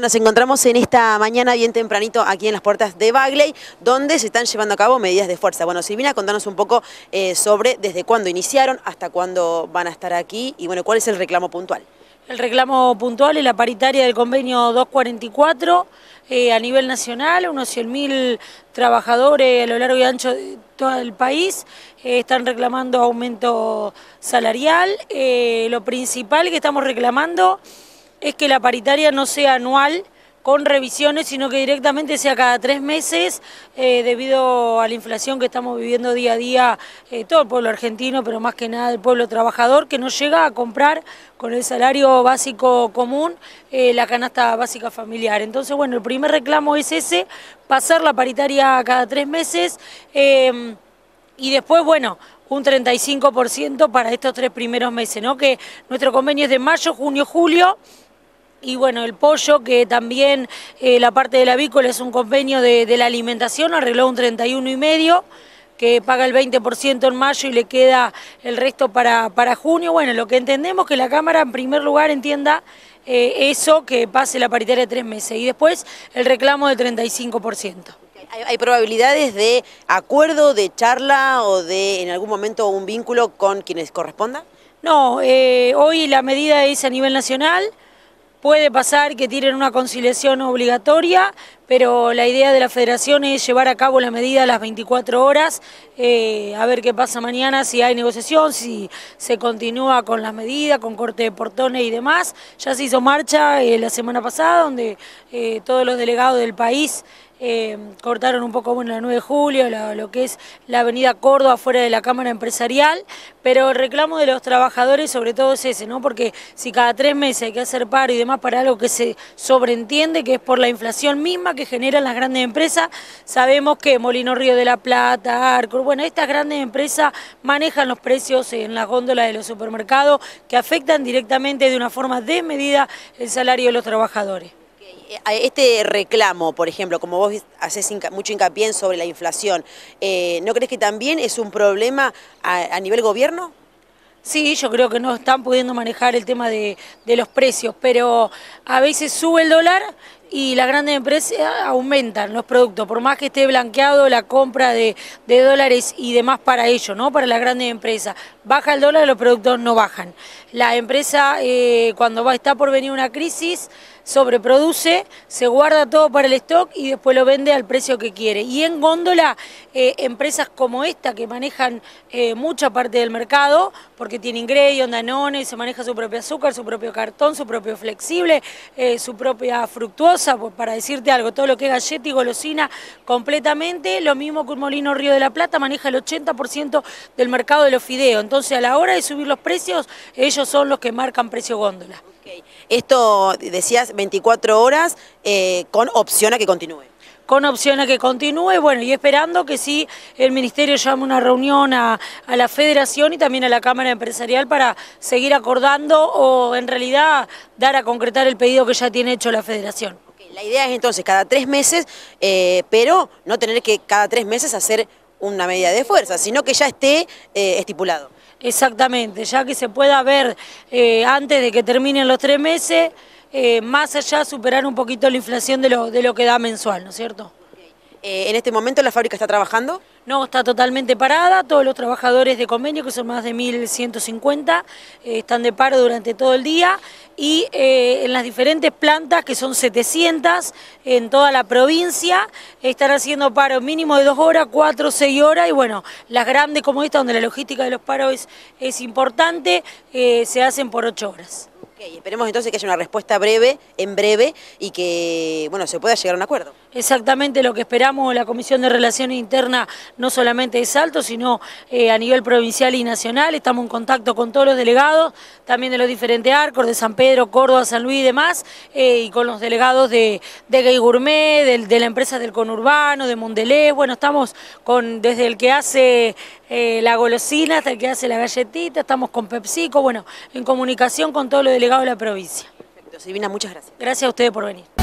nos encontramos en esta mañana bien tempranito aquí en las puertas de Bagley, donde se están llevando a cabo medidas de fuerza. Bueno, Silvina, contanos un poco eh, sobre desde cuándo iniciaron, hasta cuándo van a estar aquí y bueno, cuál es el reclamo puntual. El reclamo puntual es la paritaria del convenio 244 eh, a nivel nacional, unos 100.000 trabajadores a lo largo y ancho de todo el país eh, están reclamando aumento salarial. lo principal que estamos reclamando es que la paritaria no sea anual con revisiones, sino que directamente sea cada tres meses, eh, debido a la inflación que estamos viviendo día a día eh, todo el pueblo argentino, pero más que nada el pueblo trabajador, que no llega a comprar con el salario básico común eh, la canasta básica familiar. Entonces, bueno, el primer reclamo es ese, pasar la paritaria cada tres meses em, y después, bueno, un 35% para estos tres primeros meses, ¿no? Que nuestro convenio es de mayo, junio, julio y bueno, el pollo, que también eh, la parte de la avícola es un convenio de, la alimentación, arregló un 31,5% que paga el 20% en mayo y le queda el resto para, para junio. Bueno, lo que entendemos que la Cámara en primer lugar entienda eh, eso, que pase la paritaria de tres meses y después el reclamo del 35%. ¿Hay, probabilidades de acuerdo, de charla o de en algún momento un vínculo con quienes corresponda? No, eh, hoy la medida es a nivel nacional, puede pasar que tiren una conciliación obligatoria, pero la idea de la federación es llevar a cabo la medida a las 24 horas, eh, a ver qué pasa mañana, si hay negociación, si se continúa con las medidas, con corte de portones y demás. Ya se hizo marcha eh, la semana pasada, donde eh, todos los delegados del país cortaron un poco bueno, la 9 de julio, lo que es la avenida Córdoba fuera de la Cámara Empresarial, pero el reclamo de los trabajadores sobre todo es ese, ¿no? porque si cada tres meses hay que hacer paro y demás para algo que se sobreentiende, que es por la inflación misma, que generan las grandes empresas. Sabemos que Molino Río de la Plata, Arcor, bueno, estas grandes empresas manejan los precios en las góndolas de los supermercados que afectan directamente de una forma desmedida el salario de los trabajadores. Eh, este reclamo, por ejemplo, como vos haces mucho hincapié sobre la inflación, eh, ¿no crees que también es un problema a, nivel gobierno? Sí, yo creo que no están pudiendo manejar el tema de, los precios, pero a veces sube el dólar y las grandes empresas eh, aumentan los productos, por más que esté blanqueado la compra de, dólares y demás para ellos, ¿no? para las grandes empresas. Baja el dólar, los productos no bajan. La empresa eh, cuando va, está por venir una crisis sobreproduce, se guarda todo para el stock y después lo vende al precio que quiere. Y en góndola, eh, empresas como esta que manejan mucha parte del mercado, porque tiene ingredientes, danones, se maneja su propio azúcar, su propio cartón, su propio flexible, su propia fructuosa, para decirte algo, todo lo que es galleta y golosina completamente, lo mismo que un molino Río de la Plata maneja el 80% del mercado de los fideos, entonces a la hora de subir los precios, ellos son los que marcan precio góndola. Esto, decías, 24 horas eh, con opción a que continúe con opción a que continúe, bueno, y esperando que sí el Ministerio llame una reunión a, a, la Federación y también a la Cámara Empresarial para seguir acordando o en realidad dar a concretar el pedido que ya tiene hecho la Federación. La idea es entonces cada tres meses, eh, pero no tener que cada tres meses hacer una medida de fuerza, sino que ya esté eh, estipulado. Exactamente, ya que se pueda ver eh, antes de que terminen los tres meses, más allá superar un poquito la inflación de lo, de lo que da mensual, ¿no es cierto? Eh, ¿En este momento la fábrica está trabajando? No, está totalmente parada, todos los trabajadores de convenio, que son más de 1.150, eh, están de paro durante todo el día y eh, en las diferentes plantas, que son 700 en toda la provincia, están haciendo paro mínimo de dos horas, cuatro, seis horas y bueno, las grandes como esta, donde la logística de los paros es, importante, se hacen por ocho horas esperemos entonces que haya una respuesta breve, en breve, y que bueno se pueda llegar a un acuerdo. Exactamente lo que esperamos la Comisión de Relaciones Internas, no solamente es alto, sino eh, a nivel provincial y nacional. Estamos en contacto con todos los delegados, también de los diferentes arcos, de San Pedro, Córdoba, San Luis y demás, eh, y con los delegados de, Gay Gourmet, de, la empresa del conurbano, de Mondelez. Bueno, estamos con desde el que hace eh, la golosina hasta el que hace la galletita, estamos con PepsiCo, bueno, en comunicación con todos los delegados de la provincia. Perfecto, Silvina, muchas gracias. Gracias a ustedes por venir.